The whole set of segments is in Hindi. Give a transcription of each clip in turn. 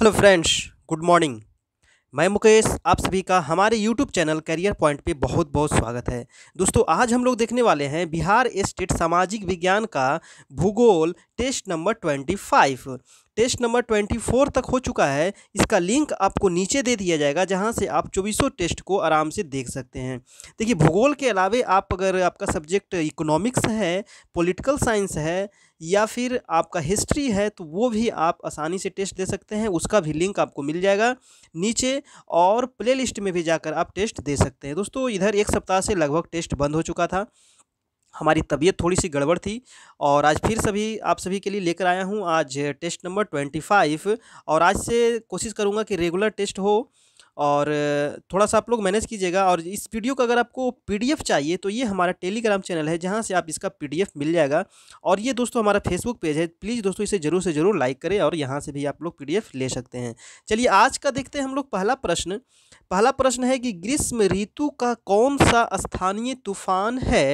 हेलो फ्रेंड्स गुड मॉर्निंग मैं मुकेश आप सभी का हमारे यूट्यूब चैनल करियर पॉइंट पे बहुत बहुत स्वागत है दोस्तों आज हम लोग देखने वाले हैं बिहार स्टेट सामाजिक विज्ञान का भूगोल test number twenty five test number twenty four तक हो चुका है इसका लिंक आपको नीचे दे दिया जाएगा जहाँ से आप चौबीसों टेस्ट को आराम से देख सकते हैं देखिए भूगोल के अलावे आप अगर आपका सब्जेक्ट इकोनॉमिक्स है पॉलिटिकल साइंस है या फिर आपका हिस्ट्री है तो वो भी आप आसानी से टेस्ट दे सकते हैं उसका भी लिंक आपको मिल जाएगा नीचे और प्ले में भी जाकर आप टेस्ट दे सकते हैं दोस्तों इधर एक सप्ताह से लगभग टेस्ट बंद हो चुका था हमारी तबीयत थोड़ी सी गड़बड़ थी और आज फिर सभी आप सभी के लिए लेकर आया हूँ आज टेस्ट नंबर ट्वेंटी फाइव और आज से कोशिश करूँगा कि रेगुलर टेस्ट हो और थोड़ा सा आप लोग मैनेज कीजिएगा और इस वीडियो का अगर आपको पीडीएफ चाहिए तो ये हमारा टेलीग्राम चैनल है जहाँ से आप इसका पीडीएफ मिल जाएगा और ये दोस्तों हमारा फेसबुक पेज है प्लीज़ दोस्तों इसे ज़रूर से ज़रूर लाइक करें और यहाँ से भी आप लोग पीडीएफ ले सकते हैं चलिए आज का देखते हैं हम लोग पहला प्रश्न पहला प्रश्न है कि ग्रीष्म ऋतु का कौन सा स्थानीय तूफान है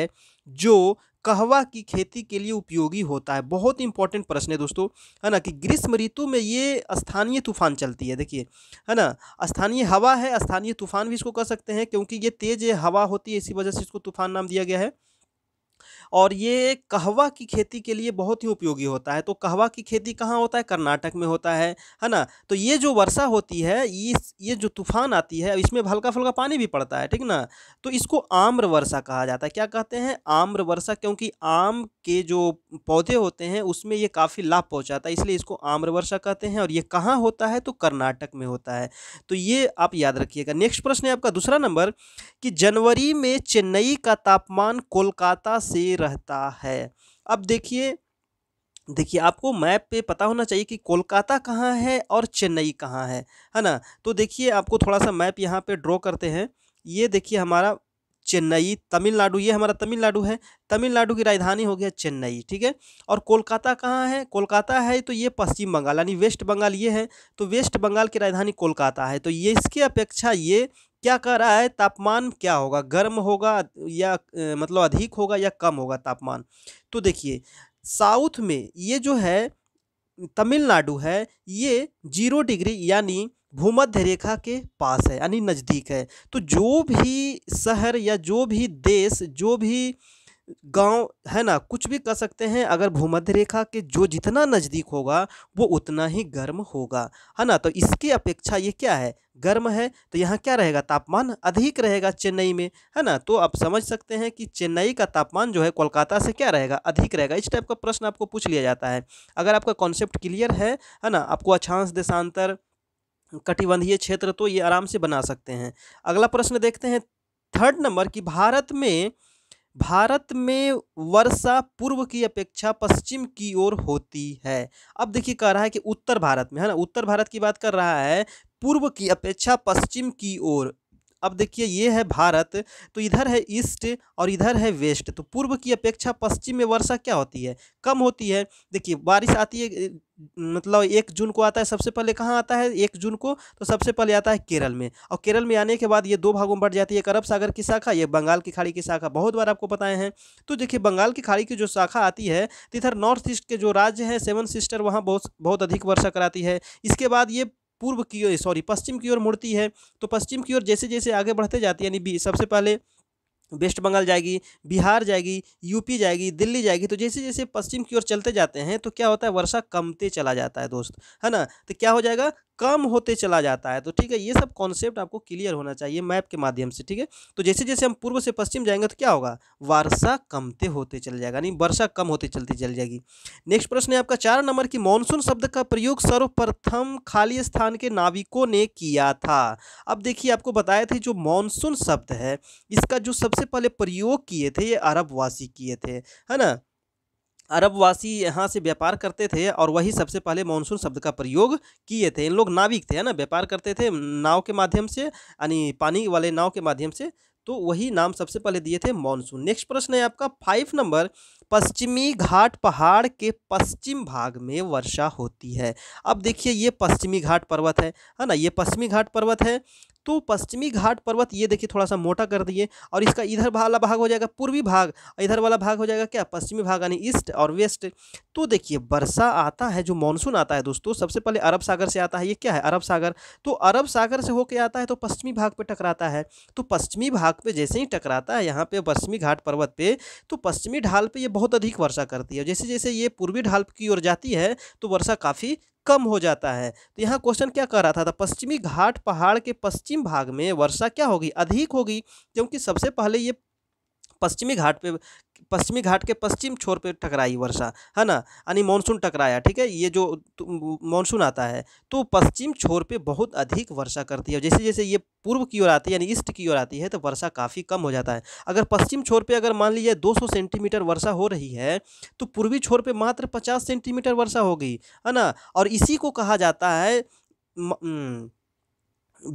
जो कहवा की खेती के लिए उपयोगी होता है बहुत इंपॉर्टेंट प्रश्न है दोस्तों है ना कि ग्रीष्म ऋतु में ये स्थानीय तूफान चलती है देखिए है ना स्थानीय हवा है स्थानीय तूफान भी इसको कह सकते हैं क्योंकि ये तेज हवा होती है इसी वजह से इसको तूफान नाम दिया गया है और ये कहवा की खेती के लिए बहुत ही उपयोगी होता है तो कहवा की खेती कहाँ होता है कर्नाटक में होता है है ना तो ये जो वर्षा होती है ये ये जो तूफान आती है इसमें हल्का फुल्का पानी भी पड़ता है ठीक ना तो इसको आम्र वर्षा कहा जाता है क्या कहते हैं आम्र वर्षा क्योंकि आम के जो पौधे होते हैं उसमें ये काफ़ी लाभ पहुँचाता है इसलिए इसको आम्र वर्षा कहते हैं और ये कहाँ होता है तो कर्नाटक में होता है तो ये आप याद रखिएगा नेक्स्ट प्रश्न है आपका दूसरा नंबर कि जनवरी में चेन्नई का तापमान कोलकाता से रहता है अब देखिए देखिए आपको मैप पे पता होना चाहिए कि कोलकाता कहाँ है और चेन्नई कहाँ है है ना तो देखिए आपको थोड़ा सा मैप यहाँ पे ड्रॉ करते हैं ये देखिए हमारा चेन्नई तमिलनाडु ये हमारा तमिलनाडु है तमिलनाडु की राजधानी हो गया चेन्नई ठीक है और कोलकाता कहाँ है कोलकाता है तो ये पश्चिम बंगाल यानी वेस्ट बंगाल ये है तो वेस्ट बंगाल की राजधानी कोलकाता है तो ये इसके अपेक्षा ये क्या कह रहा है तापमान क्या होगा गर्म होगा या मतलब अधिक होगा या कम होगा तापमान तो देखिए साउथ में ये जो है तमिलनाडु है ये जीरो डिग्री यानी भूमध्य रेखा के पास है यानी नज़दीक है तो जो भी शहर या जो भी देश जो भी गांव है ना कुछ भी कह सकते हैं अगर भूमध्य रेखा के जो जितना नज़दीक होगा वो उतना ही गर्म होगा है ना तो इसकी अपेक्षा ये क्या है गर्म है तो यहाँ क्या रहेगा तापमान अधिक रहेगा चेन्नई में है ना तो आप समझ सकते हैं कि चेन्नई का तापमान जो है कोलकाता से क्या रहेगा अधिक रहेगा इस टाइप का प्रश्न आपको पूछ लिया जाता है अगर आपका कॉन्सेप्ट क्लियर है है ना आपको अक्षांश देशांतर कटिबंधीय क्षेत्र तो ये आराम से बना सकते हैं अगला प्रश्न देखते हैं थर्ड नंबर कि भारत में भारत में वर्षा पूर्व की अपेक्षा पश्चिम की ओर होती है अब देखिए कह रहा है कि उत्तर भारत में है ना उत्तर भारत की बात कर रहा है पूर्व की अपेक्षा पश्चिम की ओर अब देखिए ये है भारत तो इधर है ईस्ट और इधर है वेस्ट तो पूर्व की अपेक्षा पश्चिम में वर्षा क्या होती है कम होती है देखिए बारिश आती है मतलब एक जून को आता है सबसे पहले कहाँ आता है एक जून को तो सबसे पहले आता है केरल में और केरल में आने के बाद ये दो भागों में बढ़ जाती है एक अरब सागर की शाखा ये बंगाल की खाड़ी की शाखा बहुत बार आपको बताए हैं तो देखिए बंगाल की खाड़ी की जो शाखा आती है तो इधर नॉर्थ ईस्ट के जो राज्य हैं सेवन सिस्टर वहाँ बहुत बहुत अधिक वर्षा कराती है इसके बाद ये पूर्व की ओर सॉरी पश्चिम की ओर मुड़ती है तो पश्चिम की ओर जैसे जैसे आगे बढ़ते जाती है यानी सबसे पहले वेस्ट बंगाल जाएगी बिहार जाएगी यूपी जाएगी दिल्ली जाएगी तो जैसे जैसे पश्चिम की ओर चलते जाते हैं तो क्या होता है वर्षा कमते चला जाता है दोस्त है ना तो क्या हो जाएगा कम होते चला जाता है तो ठीक है ये सब कॉन्सेप्ट आपको क्लियर होना चाहिए मैप के माध्यम से ठीक है तो जैसे जैसे हम पूर्व से पश्चिम जाएंगे तो क्या होगा वर्षा कमते होते चले जाएगा यानी वर्षा कम होते चलती चल जाएगी नेक्स्ट प्रश्न है आपका चार नंबर की मानसून शब्द का प्रयोग सर्वप्रथम खाली स्थान के नाविकों ने किया था अब देखिए आपको बताया थे जो मानसून शब्द है इसका जो सबसे पहले प्रयोग किए थे ये अरबवासी किए थे है ना अरबवासी यहाँ से व्यापार करते थे और वही सबसे पहले मानसून शब्द का प्रयोग किए थे इन लोग नाविक थे है ना व्यापार करते थे नाव के माध्यम से यानी पानी वाले नाव के माध्यम से तो वही नाम सबसे पहले दिए थे मानसून नेक्स्ट प्रश्न है आपका फाइव नंबर पश्चिमी घाट पहाड़ के पश्चिम भाग में वर्षा होती है अब देखिए ये पश्चिमी घाट पर्वत है है ना ये पश्चिमी घाट पर्वत है तो पश्चिमी घाट पर्वत ये देखिए थोड़ा सा मोटा कर दिए और इसका इधर वाला भाग हो जाएगा पूर्वी भाग इधर वाला भाग हो जाएगा क्या पश्चिमी भाग यानी ईस्ट और वेस्ट तो देखिए वर्षा आता है जो मानसून आता है दोस्तों सबसे पहले अरब सागर से आता है ये क्या है अरब सागर तो अरब सागर से होकर आता है तो पश्चिमी भाग पर टकराता है तो पश्चिमी भाग पे जैसे ही टकराता है यहाँ पे पश्चिमी घाट पर्वत पे तो पश्चिमी ढाल पे ये बहुत अधिक वर्षा करती है जैसे जैसे ये पूर्वी ढाल की ओर जाती है तो वर्षा काफ़ी कम हो जाता है तो यहाँ क्वेश्चन क्या कह रहा था, था तो पश्चिमी घाट पहाड़ के पश्चिम भाग में वर्षा क्या होगी अधिक होगी क्योंकि सबसे पहले ये पश्चिमी घाट पे पश्चिमी घाट के पश्चिम छोर पर टकराई वर्षा है ना यानी मानसून टकराया ठीक है ये जो मानसून आता है तो पश्चिम छोर पर बहुत अधिक वर्षा करती है जैसे जैसे ये पूर्व की ओर आती है यानी ईस्ट की ओर आती है तो वर्षा काफ़ी कम हो जाता है अगर पश्चिम छोर पे अगर मान लीजिए 200 सेंटीमीटर वर्षा हो रही है तो पूर्वी छोर पे मात्र 50 सेंटीमीटर वर्षा होगी है ना और इसी को कहा जाता है म, म,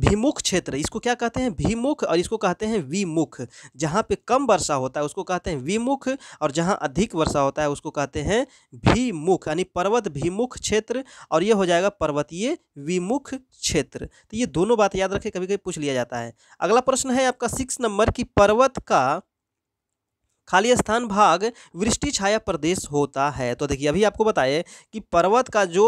भीमुख क्षेत्र इसको क्या कहते हैं भीमुख और इसको कहते हैं विमुख जहाँ पे कम वर्षा होता है उसको कहते हैं विमुख और जहाँ अधिक वर्षा होता है उसको कहते हैं भीमुख यानी पर्वत भीमुख क्षेत्र और ये हो जाएगा पर्वतीय विमुख क्षेत्र तो ये दोनों बात याद रखें कभी कभी पूछ लिया जाता है अगला प्रश्न है आपका सिक्स नंबर की पर्वत का खाली स्थान भाग वृष्टि छाया प्रदेश होता है तो देखिए अभी आपको बताए कि पर्वत का जो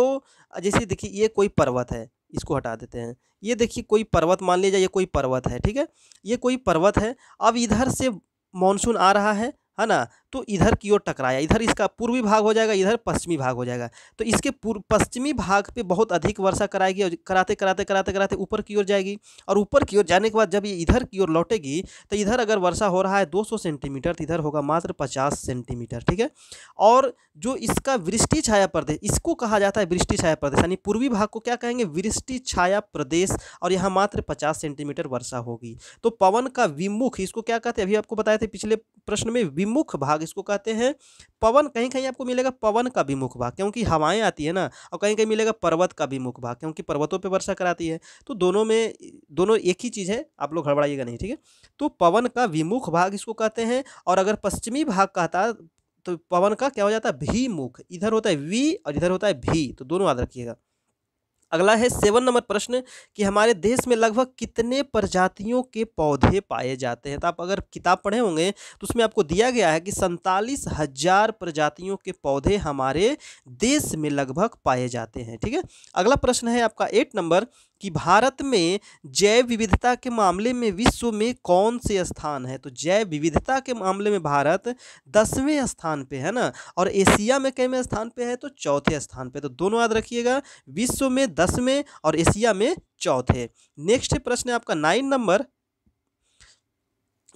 जैसे देखिए ये कोई पर्वत है इसको हटा देते हैं ये देखिए कोई पर्वत मान लीजिए ये कोई पर्वत है ठीक है ये कोई पर्वत है अब इधर से मानसून आ रहा है है ना तो इधर की ओर टकराया इधर इसका पूर्वी भाग हो जाएगा इधर पश्चिमी भाग हो जाएगा तो इसके पूर्व पश्चिमी भाग पे बहुत अधिक वर्षा कराएगी और कराते कराते कराते कराते ऊपर की ओर जाएगी और ऊपर की ओर जाने के बाद जब ये इधर की ओर लौटेगी तो इधर अगर वर्षा हो रहा है 200 सेंटीमीटर तो इधर होगा मात्र 50 सेंटीमीटर ठीक है और जो इसका वृष्टि छाया प्रदेश इसको कहा जाता है वृष्टि छाया प्रदेश यानी पूर्वी भाग को क्या कहेंगे वृष्टि छाया प्रदेश और यहाँ मात्र पचास सेंटीमीटर वर्षा होगी तो पवन का विमुख इसको क्या कहते हैं अभी आपको बताया थे पिछले प्रश्न में विमुख भाग भाग इसको कहते हैं पवन कहीं कहीं आपको मिलेगा पवन का भी मुख भाग क्योंकि हवाएं आती है ना और कहीं कहीं मिलेगा पर्वत का भी मुख भाग क्योंकि पर्वतों पर वर्षा कराती है तो दोनों में दोनों एक ही चीज़ है आप लोग हड़बड़ाइएगा नहीं ठीक है तो पवन का विमुख भाग इसको कहते हैं और अगर पश्चिमी भाग कहता तो पवन का क्या हो जाता है भी मुख इधर होता है वी और इधर होता है भी तो दोनों याद रखिएगा अगला है सेवन नंबर प्रश्न कि हमारे देश में लगभग कितने प्रजातियों के पौधे पाए जाते हैं तो आप अगर किताब पढ़े होंगे तो उसमें आपको दिया गया है कि सैंतालीस हजार प्रजातियों के पौधे हमारे देश में लगभग पाए जाते हैं ठीक है अगला प्रश्न है आपका एट नंबर कि भारत में जैव विविधता के मामले में विश्व में कौन से स्थान है तो जैव विविधता के मामले में भारत दसवें स्थान पे है ना और एशिया में कैवें स्थान पे है तो चौथे स्थान पे तो दोनों याद रखिएगा विश्व में दसवें और एशिया में चौथे नेक्स्ट प्रश्न है आपका नाइन नंबर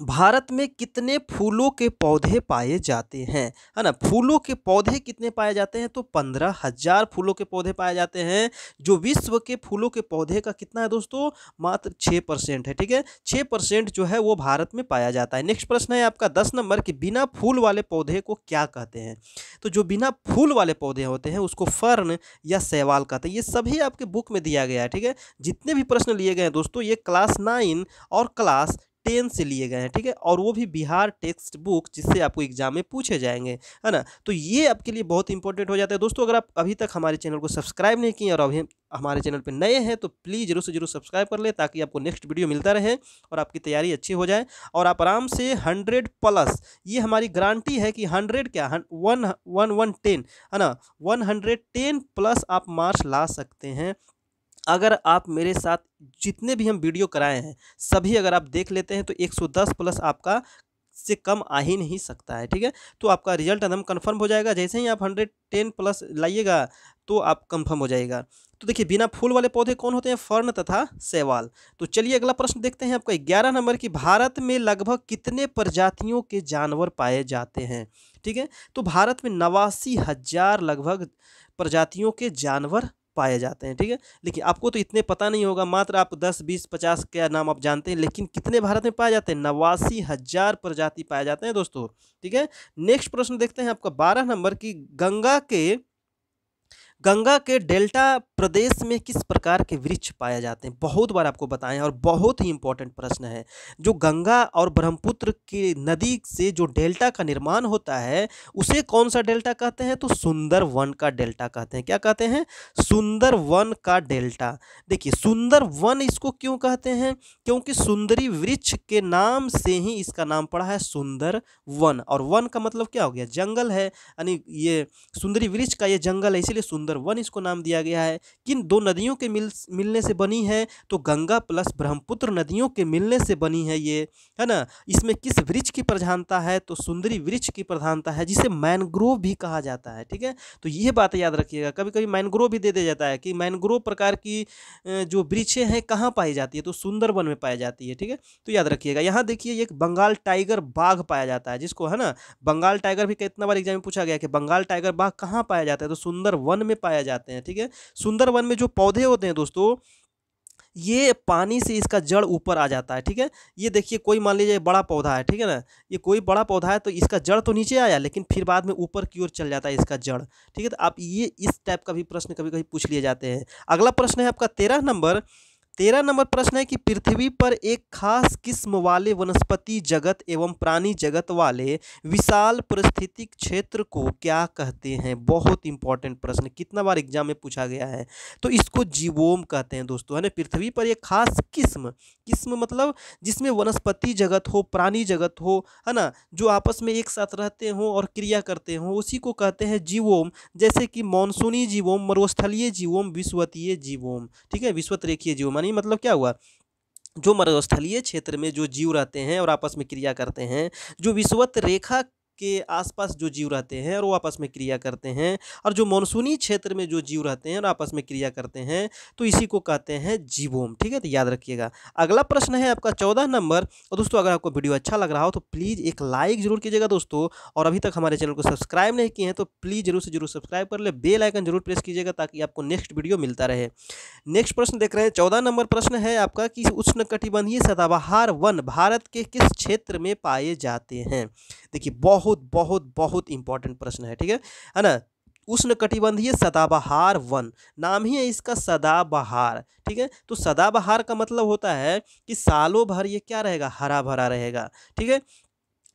भारत में कितने फूलों के पौधे पाए जाते हैं है ना फूलों के पौधे कितने पाए जाते हैं तो पंद्रह हजार फूलों के पौधे पाए जाते हैं जो विश्व के फूलों के पौधे का कितना है दोस्तों मात्र छः परसेंट है ठीक है छः परसेंट जो है वो भारत में पाया जाता है नेक्स्ट प्रश्न है आपका दस नंबर कि बिना फूल वाले पौधे को क्या कहते हैं तो जो बिना फूल वाले पौधे होते हैं उसको फर्न या सेवाल कहते हैं ये सभी आपके बुक में दिया गया है ठीक है जितने भी प्रश्न लिए गए हैं दोस्तों ये क्लास नाइन और क्लास टेन से लिए गए हैं ठीक है और वो भी बिहार टेक्स्ट बुक जिससे आपको एग्जाम में पूछे जाएंगे है ना तो ये आपके लिए बहुत इंपॉर्टेंट हो जाता है दोस्तों अगर आप अभी तक हमारे चैनल को सब्सक्राइब नहीं किए और अभी हमारे चैनल पर नए हैं तो प्लीज़ जरूर से जरूर सब्सक्राइब कर ले ताकि आपको नेक्स्ट वीडियो मिलता रहे और आपकी तैयारी अच्छी हो जाए और आप आराम से हंड्रेड प्लस ये हमारी गारंटी है कि हंड्रेड क्या वन वन वन टेन है ना वन हंड्रेड टेन प्लस आप मार्क्स ला सकते हैं अगर आप मेरे साथ जितने भी हम वीडियो कराए हैं सभी अगर आप देख लेते हैं तो 110 प्लस आपका से कम आ ही नहीं सकता है ठीक है तो आपका रिजल्ट एकदम कंफर्म हो जाएगा जैसे ही आप हंड्रेड टेन प्लस लाइएगा तो आप कंफर्म हो जाएगा तो देखिए बिना फूल वाले पौधे कौन होते हैं फर्न तथा सेवाल तो चलिए अगला प्रश्न देखते हैं आपका ग्यारह नंबर की भारत में लगभग कितने प्रजातियों के जानवर पाए जाते हैं ठीक है तो भारत में नवासी हज़ार लगभग प्रजातियों के जानवर पाए जाते हैं ठीक है लेकिन आपको तो इतने पता नहीं होगा मात्र आप 10, 20, 50 क्या नाम आप जानते हैं लेकिन कितने भारत में पाए जाते हैं नवासी हज़ार प्रजाति पाए जाते हैं दोस्तों ठीक है नेक्स्ट प्रश्न देखते हैं आपका बारह नंबर की गंगा के गंगा के डेल्टा प्रदेश में किस प्रकार के वृक्ष पाए जाते हैं बहुत बार आपको बताएं और बहुत ही इम्पोर्टेंट प्रश्न है जो गंगा और ब्रह्मपुत्र की नदी से जो डेल्टा का निर्माण होता है उसे कौन सा डेल्टा कहते हैं तो सुंदर वन का डेल्टा कहते हैं क्या कहते हैं सुंदर वन का डेल्टा देखिए सुंदर वन इसको क्यों कहते हैं क्योंकि सुंदरी वृक्ष के नाम से ही इसका नाम पड़ा है सुंदर वन और वन का मतलब क्या हो गया जंगल है यानी ये सुंदरी वृक्ष का ये जंगल है इसीलिए सुंदर सुंदर वन इसको नाम दिया गया है किन दो नदियों के मिल मिलने से बनी है तो गंगा प्लस ब्रह्मपुत्र नदियों के मिलने से बनी है ये है ना इसमें किस वृक्ष की प्रधानता है तो सुंदरी वृक्ष की प्रधानता है जिसे मैनग्रोव भी कहा जाता है ठीक है तो ये बात याद रखिएगा कभी कभी मैनग्रोव भी दे दिया जाता है कि मैनग्रोव प्रकार की जो वृक्षें हैं कहाँ पाई जाती है तो सुंदर में पाई जाती है ठीक है तो याद रखिएगा यहाँ देखिए एक बंगाल टाइगर बाघ पाया जाता है जिसको है ना बंगाल टाइगर भी कितना बार एग्जाम में पूछा गया कि बंगाल टाइगर बाघ कहाँ पाया जाता है तो सुंदर वन में पाए जाते हैं ठीक है सुंदर वन में जो पौधे होते हैं दोस्तों ये पानी से इसका जड़ ऊपर आ जाता है ठीक है ये देखिए कोई मान लीजिए बड़ा पौधा है ठीक है ना ये कोई बड़ा पौधा है तो इसका जड़ तो नीचे आया लेकिन फिर बाद में ऊपर की ओर चल जाता है इसका जड़ ठीक है तो आप ये इस टाइप का भी प्रश्न कभी कभी पूछ लिए जाते हैं अगला प्रश्न है आपका तेरह नंबर तेरह नंबर प्रश्न है कि पृथ्वी पर एक खास किस्म वाले वनस्पति जगत एवं प्राणी जगत वाले विशाल परिस्थितिक क्षेत्र को क्या कहते हैं बहुत इंपॉर्टेंट प्रश्न कितना बार एग्जाम में पूछा गया है तो इसको जीवोम कहते हैं दोस्तों है ना पृथ्वी पर एक खास किस्म किस्म मतलब जिसमें वनस्पति जगत हो प्राणी जगत हो है ना जो आपस में एक साथ रहते हों और क्रिया करते हों उसी को कहते हैं जीवोम जैसे कि मानसूनी जीवोम मरुस्थलीय जीवोम विश्वतीय जीवोम ठीक है विश्वत रेखीय जीवोम यानी मतलब क्या हुआ जो मरुस्थलीय क्षेत्र में जो जीव रहते हैं और आपस में क्रिया करते हैं जो विश्वत रेखा के आसपास जो जीव रहते हैं और वो आपस में क्रिया करते हैं और जो मानसूनी क्षेत्र में जो जीव रहते हैं और आपस में क्रिया करते हैं तो इसी को कहते हैं जीवोम ठीक है तो याद रखिएगा अगला प्रश्न है आपका चौदह नंबर और दोस्तों अगर आपको वीडियो अच्छा लग रहा हो तो प्लीज़ एक लाइक जरूर कीजिएगा दोस्तों और अभी तक हमारे चैनल को सब्सक्राइब नहीं किए हैं तो प्लीज़ जरूर से जरूर सब्सक्राइब कर ले बेल आइकन जरूर प्रेस कीजिएगा ताकि आपको नेक्स्ट वीडियो मिलता रहे नेक्स्ट प्रश्न देख रहे हैं चौदह नंबर प्रश्न है आपका कि कटिबंधीय सदाबहार वन भारत के किस क्षेत्र में पाए जाते हैं देखिए बहुत बहुत बहुत बहुत इंपॉर्टेंट प्रश्न है ठीक है है ना उष्ण कटिबंधीय सदाबहार वन नाम ही है इसका सदाबहार ठीक है तो सदाबहार का मतलब होता है कि सालों भर ये क्या रहेगा हरा भरा रहेगा ठीक है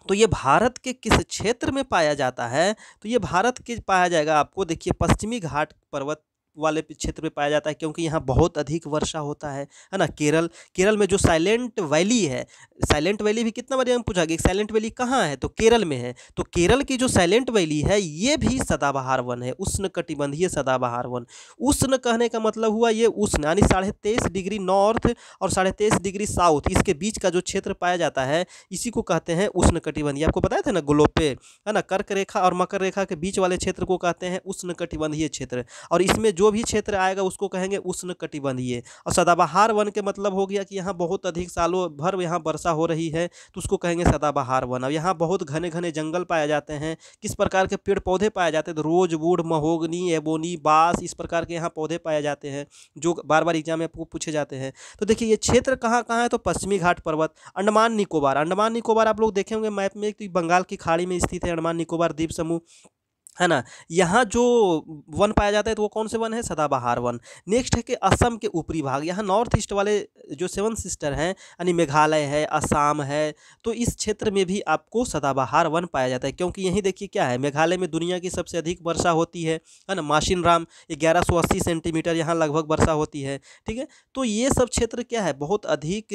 तो ये भारत के किस क्षेत्र में पाया जाता है तो ये भारत के पाया जाएगा आपको देखिए पश्चिमी घाट पर्वत वाले क्षेत्र में पाया जाता है क्योंकि यहाँ बहुत अधिक वर्षा होता है है ना केरल केरल में जो साइलेंट वैली है साइलेंट वैली भी कितना बार हमें पूछा गया साइलेंट वैली कहाँ है तो केरल में है तो केरल की जो साइलेंट वैली है ये भी सदाबहार वन है उष्ण कटिबंधीय सदाबहार वन उष्ण कहने का मतलब हुआ ये उष्ण यानी साढ़े तेईस डिग्री नॉर्थ और साढ़े तेईस डिग्री साउथ इसके बीच का जो क्षेत्र पाया जाता है इसी को कहते हैं उष्ण कटिबंधीय आपको बताया था ना ग्लोपे है ना कर्क रेखा और मकर रेखा के बीच वाले क्षेत्र को कहते हैं उष्ण कटिबंधीय क्षेत्र और इसमें जो जो भी क्षेत्र आएगा उसको कहेंगे उष्ण कटिबंधीय और सदाबहार वन के मतलब हो गया कि यहाँ बहुत अधिक सालों भर यहाँ वर्षा हो रही है तो उसको कहेंगे सदाबहार वन और यहाँ बहुत घने घने जंगल पाए जाते हैं किस प्रकार के पेड़ पौधे पाए जाते हैं तो रोज वूड महोगनी एबोनी बाँस इस प्रकार के यहाँ पौधे पाए जाते हैं जो बार बार एग्जाम में पूछे जाते हैं तो देखिए ये क्षेत्र कहाँ कहाँ है तो पश्चिमी घाट पर्वत अंडमान निकोबार अंडमान निकोबार आप लोग देखे होंगे मैप में बंगाल की खाड़ी में स्थित है अंडमान निकोबार द्वीप समूह है ना यहाँ जो वन पाया जाता है तो वो कौन से वन है सदाबहार वन नेक्स्ट है कि असम के ऊपरी भाग यहाँ नॉर्थ ईस्ट वाले जो सेवन सिस्टर हैं यानी मेघालय है असम है तो इस क्षेत्र में भी आपको सदाबहार वन पाया जाता है क्योंकि यहीं देखिए क्या है मेघालय में दुनिया की सबसे अधिक वर्षा होती है है ना माशिन राम ग्यारह सौ अस्सी सेंटीमीटर यहाँ लगभग वर्षा होती है ठीक है तो ये सब क्षेत्र क्या है बहुत अधिक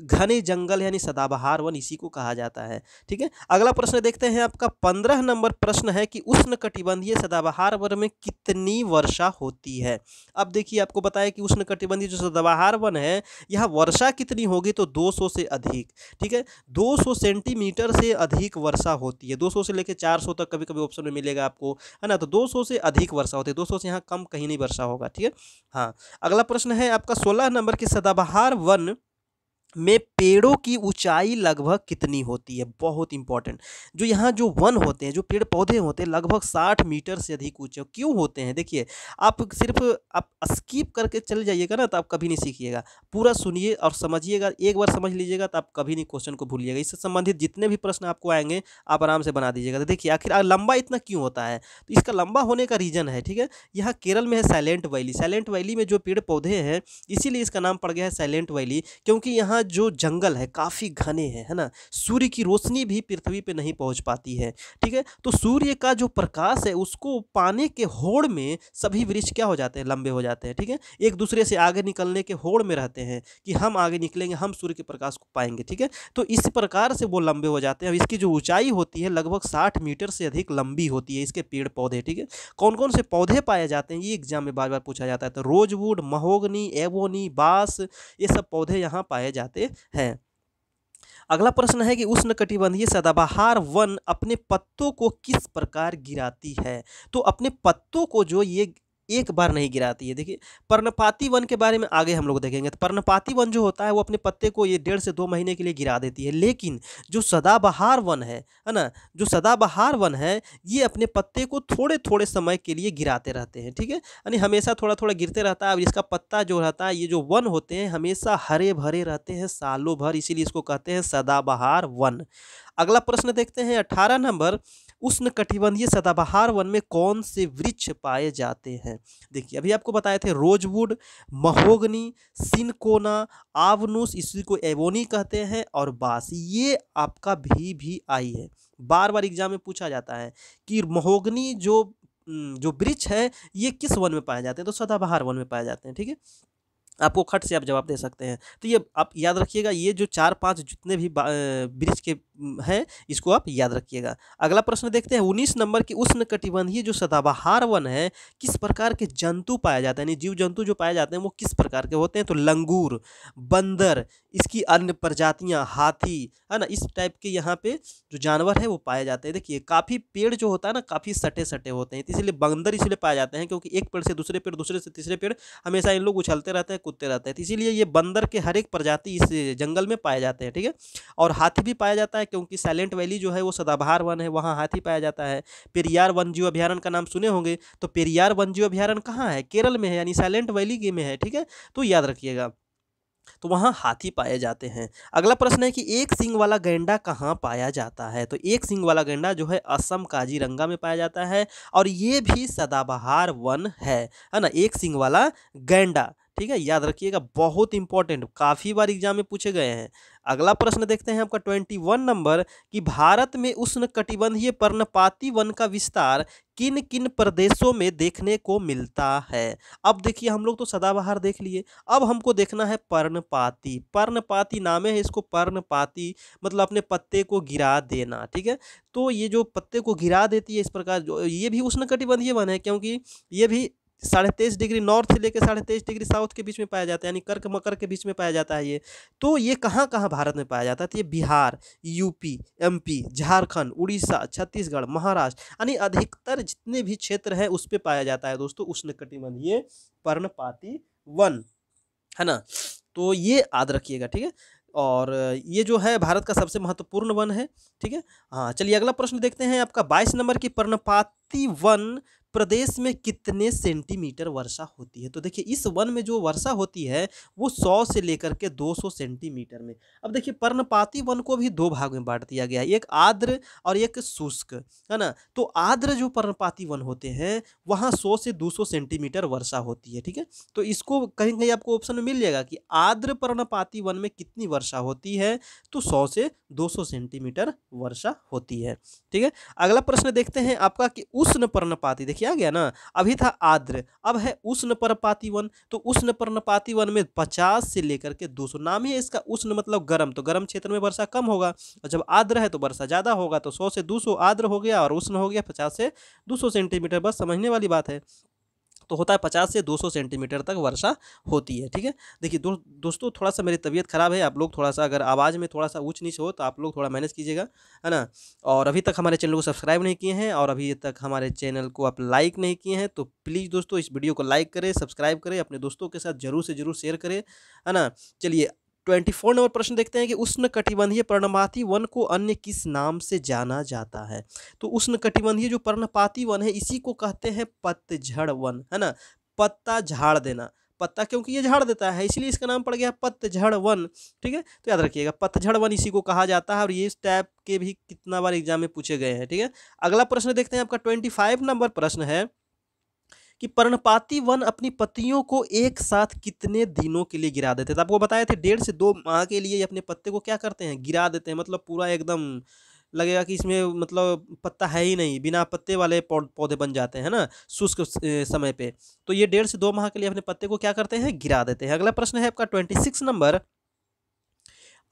घने जंगल यानी सदाबहार वन इसी को कहा जाता है ठीक है अगला प्रश्न देखते हैं आपका पंद्रह नंबर प्रश्न है कि उस उष्णकटिबंधीय सदाबहार वन में कितनी वर्षा होती है अब देखिए आपको बताया कि उष्णकटिबंधीय जो सदाबहार वन है यह वर्षा कितनी होगी तो 200 से अधिक ठीक है 200 सेंटीमीटर से अधिक वर्षा होती है 200 से लेकर 400 तक कभी कभी ऑप्शन में मिलेगा आपको है ना तो 200 से अधिक वर्षा होती है 200 से यहाँ कम कहीं नहीं वर्षा होगा ठीक है हाँ अगला प्रश्न है आपका सोलह नंबर के सदाबहार वन में पेड़ों की ऊंचाई लगभग कितनी होती है बहुत इंपॉर्टेंट जो यहाँ जो वन होते हैं जो पेड़ पौधे होते हैं लगभग साठ मीटर से अधिक ऊंचे क्यों होते हैं देखिए आप सिर्फ आप स्किप करके चले जाइएगा ना तो आप कभी नहीं सीखिएगा पूरा सुनिए और समझिएगा एक बार समझ लीजिएगा तो आप कभी नहीं क्वेश्चन को भूलिएगा इससे संबंधित जितने भी प्रश्न आपको आएंगे आप आराम से बना दीजिएगा तो देखिए आखिर लंबा इतना क्यों होता है तो इसका लंबा होने का रीज़न है ठीक है यहाँ केरल में है साइलेंट वैली साइलेंट वैली में जो पेड़ पौधे हैं इसीलिए इसका नाम पड़ गया है साइलेंट वैली क्योंकि यहाँ का जो जंगल है काफ़ी घने हैं है ना सूर्य की रोशनी भी पृथ्वी पे नहीं पहुंच पाती है ठीक है तो सूर्य का जो प्रकाश है उसको पाने के होड़ में सभी वृक्ष क्या हो जाते हैं लंबे हो जाते हैं ठीक है एक दूसरे से आगे निकलने के होड़ में रहते हैं कि हम आगे निकलेंगे हम सूर्य के प्रकाश को पाएंगे ठीक है तो इस प्रकार से वो लंबे हो जाते हैं इसकी जो ऊंचाई होती है लगभग साठ मीटर से अधिक लंबी होती है इसके पेड़ पौधे ठीक है कौन कौन से पौधे पाए जाते हैं ये एग्जाम में बार बार पूछा जाता है तो रोजवुड महोगनी एवोनी बांस ये सब पौधे यहाँ पाए जाते हैं जाते हैं अगला प्रश्न है कि उष्ण कटिबंधीय सदाबहार वन अपने पत्तों को किस प्रकार गिराती है तो अपने पत्तों को जो ये एक बार नहीं गिराती है देखिए पर्णपाती वन के बारे में आगे हम लोग देखेंगे तो पर्णपाती वन जो होता है वो अपने पत्ते को ये डेढ़ से दो महीने के लिए गिरा देती है लेकिन जो सदाबहार वन है है ना जो सदाबहार वन है ये अपने पत्ते को थोड़े थोड़े समय के लिए गिराते रहते हैं ठीक है यानी हमेशा थोड़ा थोड़ा गिरते रहता है और इसका पत्ता जो रहता है ये जो वन होते हैं हमेशा हरे भरे रहते हैं सालों भर इसीलिए इसको कहते हैं सदाबहार वन अगला प्रश्न देखते हैं अठारह नंबर उष्ण कटिबंधीय सदाबहार वन में कौन से वृक्ष पाए जाते हैं देखिए अभी आपको बताए थे रोजवुड महोगनी सिनकोना आवनुस इसी को एवोनी कहते हैं और बास ये आपका भी भी आई है बार बार एग्जाम में पूछा जाता है कि महोगनी जो जो वृक्ष है ये किस वन में पाए जाते हैं तो सदाबहार वन में पाए जाते हैं ठीक है आपको खट से आप जवाब दे सकते हैं तो ये आप याद रखिएगा ये जो चार पांच जितने भी वृक्ष के है इसको आप याद रखिएगा अगला प्रश्न देखते हैं उन्नीस नंबर की उष्ण कटिबंधीय जो सदाबहार वन है किस प्रकार के जंतु पाए जाते हैं यानी जीव जंतु जो पाए जाते हैं वो किस प्रकार के होते हैं तो लंगूर बंदर इसकी अन्य प्रजातियाँ हाथी है ना इस टाइप के यहाँ पे जो जानवर है वो पाए जाते हैं देखिए काफ़ी पेड़ जो होता है ना काफ़ी सटे सटे होते हैं इसीलिए बंदर इसलिए पाए जाते हैं क्योंकि एक पेड़ से दूसरे पेड़ दूसरे से तीसरे पेड़ हमेशा इन लोग उछलते रहते हैं कूदते रहते हैं इसीलिए ये बंदर के हर एक प्रजाति इस जंगल में पाए जाते हैं ठीक है और हाथी भी पाया जाता है क्योंकि साइलेंट वैली जो है वो सदाबहार वन है वहाँ हाथी पाया जाता है पेरियार वन्यजीव अभ्यारण का नाम सुने होंगे तो पेरियार वन्यजीव अभ्यारण कहाँ है केरल में है यानी साइलेंट वैली के में है ठीक है तो याद रखिएगा तो वहाँ हाथी पाए जाते हैं अगला प्रश्न है कि एक सिंग वाला गेंडा कहाँ पाया जाता है तो एक सिंग वाला गेंडा जो है असम काजीरंगा में पाया जाता है और ये भी सदाबहार वन है है ना एक सिंग वाला गेंडा ठीक है याद रखिएगा बहुत इंपॉर्टेंट काफ़ी बार एग्जाम में पूछे गए हैं अगला प्रश्न देखते हैं आपका ट्वेंटी वन नंबर कि भारत में उष्ण कटिबंधीय पर्णपाती वन का विस्तार किन किन प्रदेशों में देखने को मिलता है अब देखिए हम लोग तो सदाबहार देख लिए अब हमको देखना है पर्णपाती पर्णपाती नाम है इसको पर्णपाती मतलब अपने पत्ते को गिरा देना ठीक है तो ये जो पत्ते को गिरा देती है इस प्रकार जो ये भी उष्ण कटिबंधीय वन है क्योंकि ये भी साढ़े तेईस डिग्री नॉर्थ से लेकर साढ़े तेईस डिग्री साउथ के बीच में पाया जाता है यानी कर्क मकर के बीच में पाया जाता है ये तो ये कहाँ कहाँ भारत में पाया जाता है तो ये बिहार यूपी एमपी झारखंड उड़ीसा छत्तीसगढ़ महाराष्ट्र यानी अधिकतर जितने भी क्षेत्र हैं उस पर पाया जाता है दोस्तों उष्ण कटिबंधीय पर्णपाती वन है ना तो ये याद रखिएगा ठीक है और ये जो है भारत का सबसे महत्वपूर्ण वन है ठीक है हाँ चलिए अगला प्रश्न देखते हैं आपका बाईस नंबर की पर्णपाती वन प्रदेश में कितने सेंटीमीटर वर्षा होती है तो देखिए इस वन में जो वर्षा होती है वो 100 से लेकर के 200 सेंटीमीटर में अब देखिए पर्णपाती वन को भी दो भाग में बांट दिया गया है एक आर्द्र और एक शुष्क है ना तो आर्द्र जो पर्णपाती वन होते हैं वहाँ सौ से दो सेंटीमीटर वर्षा होती है ठीक है तो इसको कहीं कहीं आपको ऑप्शन में मिल जाएगा कि आर्द्र पर्णपाती वन में कितनी वर्षा होती है तो सौ से दो सेंटीमीटर वर्षा होती है ठीक है अगला प्रश्न देखते हैं आपका कि उष्ण पर्णपाती किया गया ना अभी था आद्र अब है उष्ण परपाती वन तो उष्ण पर्णपाती वन में पचास से लेकर के दो सौ नाम ही इसका उष्ण मतलब गर्म तो गर्म क्षेत्र में वर्षा कम होगा और जब आद्र है तो वर्षा ज़्यादा होगा तो सौ से दो सौ हो गया और उष्ण हो गया पचास से दो सौ सेंटीमीटर बस समझने वाली बात है तो होता है पचास से दो सौ सेंटीमीटर तक वर्षा होती है ठीक है देखिए दो, दोस्तों थोड़ा सा मेरी तबीयत ख़राब है आप लोग थोड़ा सा अगर आवाज़ में थोड़ा सा ऊँच नीच हो तो आप लोग थोड़ा मैनेज कीजिएगा है ना और अभी तक हमारे चैनल को सब्सक्राइब नहीं किए हैं और अभी तक हमारे चैनल को आप लाइक नहीं किए हैं तो प्लीज़ दोस्तों इस वीडियो को लाइक करें सब्सक्राइब करें अपने दोस्तों के साथ ज़रूर से ज़रूर शेयर करें है ना चलिए ट्वेंटी फोर नंबर प्रश्न देखते हैं कि उष्ण कटिबंधीय पर्णपाती वन को अन्य किस नाम से जाना जाता है तो उष्ण कटिबंधीय जो पर्णपाती वन है इसी को कहते हैं पतझड़ वन है ना पत्ता झाड़ देना पत्ता क्योंकि ये झाड़ देता है इसलिए इसका नाम पड़ गया पतझड़ वन ठीक है तो याद रखिएगा पतझड़ वन इसी को कहा जाता है और ये टाइप के भी कितना बार एग्जाम में पूछे गए हैं ठीक है अगला प्रश्न देखते हैं आपका ट्वेंटी फाइव नंबर प्रश्न है कि पर्णपाती वन अपनी पत्तियों को एक साथ कितने दिनों के लिए गिरा देते थे आपको बताए थे डेढ़ से दो माह के लिए अपने पत्ते को क्या करते हैं गिरा देते हैं मतलब पूरा एकदम लगेगा कि इसमें मतलब पत्ता है ही नहीं बिना पत्ते वाले पौधे बन जाते हैं ना शुष्क समय पे तो ये डेढ़ से दो माह के लिए अपने पत्ते को क्या करते हैं गिरा देते हैं अगला प्रश्न है आपका ट्वेंटी सिक्स नंबर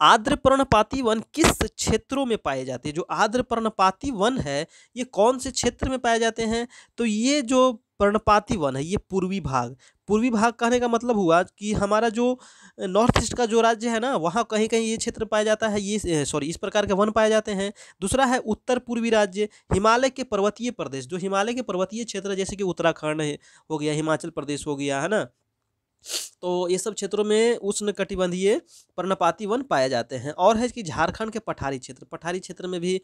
आर्द्र पर्णपाती वन किस क्षेत्रों में पाए जाते हैं जो आर्द्र पर्णपाती वन है ये कौन से क्षेत्र में पाए जाते हैं तो ये जो पर्णपाती वन है ये पूर्वी भाग पूर्वी भाग कहने का मतलब हुआ कि हमारा जो नॉर्थ ईस्ट का जो राज्य है ना वहाँ कहीं कहीं ये क्षेत्र पाया जाता है ये सॉरी इस प्रकार के वन पाए जाते हैं दूसरा है उत्तर पूर्वी राज्य हिमालय के पर्वतीय प्रदेश जो हिमालय के पर्वतीय क्षेत्र जैसे कि उत्तराखंड हो गया हिमाचल प्रदेश हो गया है ना तो ये सब क्षेत्रों में उष्ण कटिबंधीय पर्णपाती वन पाए जाते हैं और है कि झारखंड के पठारी क्षेत्र पठारी क्षेत्र में भी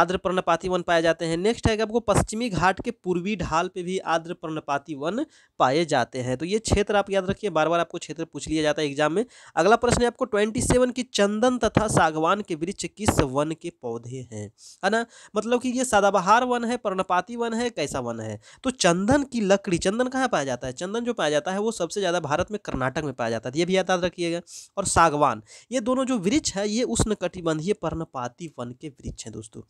आर्द्र पर्णपाती वन पाए जाते हैं नेक्स्ट है कि आपको पश्चिमी घाट के पूर्वी ढाल पे भी आर्द्र पर्णपाती वन पाए जाते हैं तो ये क्षेत्र आप याद रखिए बार बार आपको क्षेत्र पूछ लिया जाता है एग्जाम में अगला प्रश्न है आपको ट्वेंटी सेवन की चंदन तथा सागवान के वृक्ष किस वन के पौधे हैं है ना मतलब कि ये सदाबहार वन है पर्णपाती वन है कैसा वन है तो चंदन की लकड़ी चंदन कहाँ पाया जाता है चंदन जो पाया जाता है वो सबसे ज़्यादा भारत में कर्नाटक में पाया जाता था ये भी याद रखिएगा और सागवान ये दोनों जो वृक्ष है ये कटिबंधीय पर्णपाती वन के वृक्ष हैं दोस्तों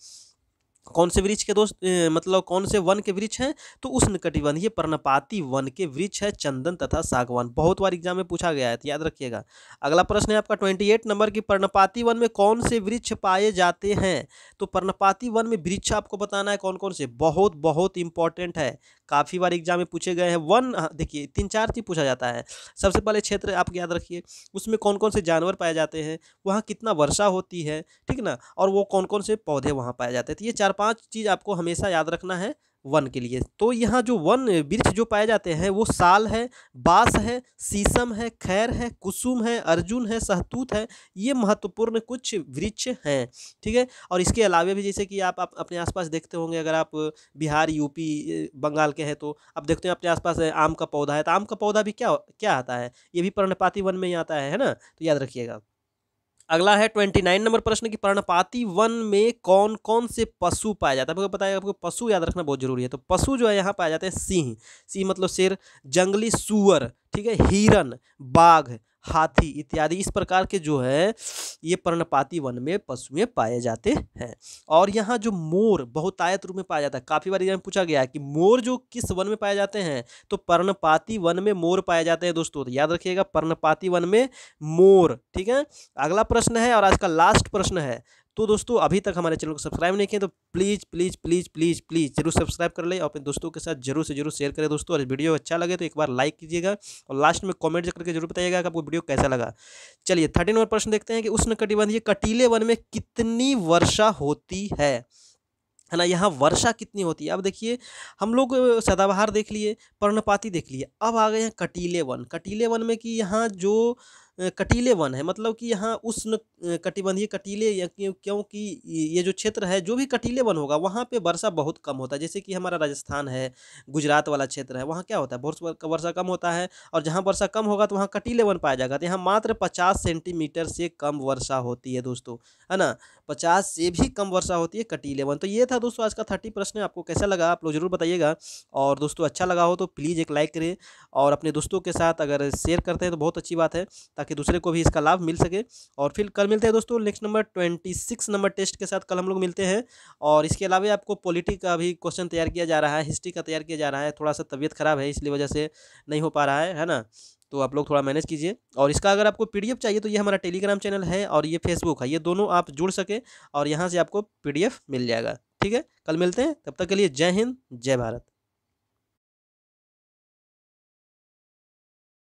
कौन से वृक्ष के दोस्त मतलब कौन से वन के वृक्ष हैं तो उष्ण कटिबंधीय पर्णपाती वन के वृक्ष है चंदन तथा सागवान बहुत बार एग्जाम में पूछा गया है तो याद रखिएगा अगला प्रश्न है आपका ट्वेंटी एट नंबर की पर्णपाती वन में कौन से वृक्ष पाए जाते हैं तो पर्णपाती वन में वृक्ष आपको बताना है कौन कौन से बहुत बहुत इंपॉर्टेंट है काफ़ी बार एग्जाम में पूछे गए हैं वन हाँ, देखिए तीन चार चीज़ पूछा जाता है सबसे पहले क्षेत्र आप याद रखिए उसमें कौन कौन से जानवर पाए जाते हैं वहाँ कितना वर्षा होती है ठीक ना और वो कौन कौन से पौधे वहाँ पाए जाते हैं तो ये चार पांच चीज़ आपको हमेशा याद रखना है वन के लिए तो यहाँ जो वन वृक्ष जो पाए जाते हैं वो साल है बांस है शीशम है खैर है कुसुम है अर्जुन है सहतूत है ये महत्वपूर्ण कुछ वृक्ष हैं ठीक है और इसके अलावा भी जैसे कि आप, आप अपने आसपास देखते होंगे अगर आप बिहार यूपी बंगाल के हैं तो आप देखते हैं अपने आसपास आम का पौधा है तो आम का पौधा भी क्या क्या आता है ये भी पर्णपाती वन में ही आता है, है ना तो याद रखिएगा अगला है ट्वेंटी नाइन नंबर प्रश्न कि प्रणपाती वन में कौन कौन से पशु पाए जाते हैं आपको बताया आपको पशु याद रखना बहुत जरूरी है तो पशु जो है यहाँ पाए जाते हैं सिंह सिंह मतलब शेर जंगली सुअर ठीक है हिरन बाघ हाथी इत्यादि इस प्रकार के जो है ये पर्णपाती वन में पशुएं पाए जाते हैं और यहाँ जो मोर बहुतायत रूप में पाया जाता है काफ़ी बार एग्जाम पूछा गया है कि मोर जो किस वन में पाए जाते हैं तो पर्णपाती वन में मोर पाए जाते हैं दोस्तों तो याद रखिएगा पर्णपाती वन में मोर ठीक है अगला प्रश्न है और आज का लास्ट प्रश्न है तो दोस्तों अभी तक हमारे चैनल को सब्सक्राइब नहीं किया तो please please please please please जरूर सब्सक्राइब कर ले और अपने दोस्तों के साथ जरूर से जरूर शेयर करें दोस्तों और वीडियो अच्छा लगे तो एक बार लाइक कीजिएगा और लास्ट में कमेंट करके जरूर बताइएगा कि आपको वीडियो कैसा लगा चलिए थर्टी नंबर प्रश्न देखते हैं कि कटिबंधीय कटीले वन में कितनी वर्षा होती है है ना यहाँ वर्षा कितनी होती है अब देखिए हम लोग सदाबहार देख लिए पर्णपाती देख लिए अब आ गए हैं कटीले वन कटीले वन में कि यहाँ जो कटीले वन है मतलब कि यहाँ उष्ण कटिबंधीय कटीले क्योंकि ये जो क्षेत्र है जो भी कटीले वन होगा वहाँ पे वर्षा बहुत कम होता है जैसे कि हमारा राजस्थान है गुजरात वाला क्षेत्र है वहाँ क्या होता है बहुत वर्षा कम होता है और जहाँ वर्षा कम होगा तो वहाँ कटीले वन पाया जाएगा तो यहाँ मात्र पचास सेंटीमीटर से कम वर्षा होती है दोस्तों है ना पचास से भी कम वर्षा होती है कटीले वन तो ये था दोस्तों आज का थर्टी प्रश्न आपको कैसा लगा आप लोग ज़रूर बताइएगा और दोस्तों अच्छा लगा हो तो प्लीज़ एक लाइक करें और अपने दोस्तों के साथ अगर शेयर करते हैं तो बहुत अच्छी बात है ताकि ताकि दूसरे को भी इसका लाभ मिल सके और फिर कल मिलते हैं दोस्तों next number twenty six number test के साथ कल हम लोग मिलते हैं और इसके अलावा आपको पॉलिटी का भी क्वेश्चन तैयार किया जा रहा है हिस्ट्री का तैयार किया जा रहा है थोड़ा सा तबीयत खराब है इसलिए वजह से नहीं हो पा रहा है है ना तो आप लोग थोड़ा मैनेज कीजिए और इसका अगर आपको पी चाहिए तो ये हमारा टेलीग्राम चैनल है और ये फेसबुक है ये दोनों आप जुड़ सके और यहाँ से आपको पी मिल जाएगा ठीक है कल मिलते हैं तब तक के लिए जय हिंद जय भारत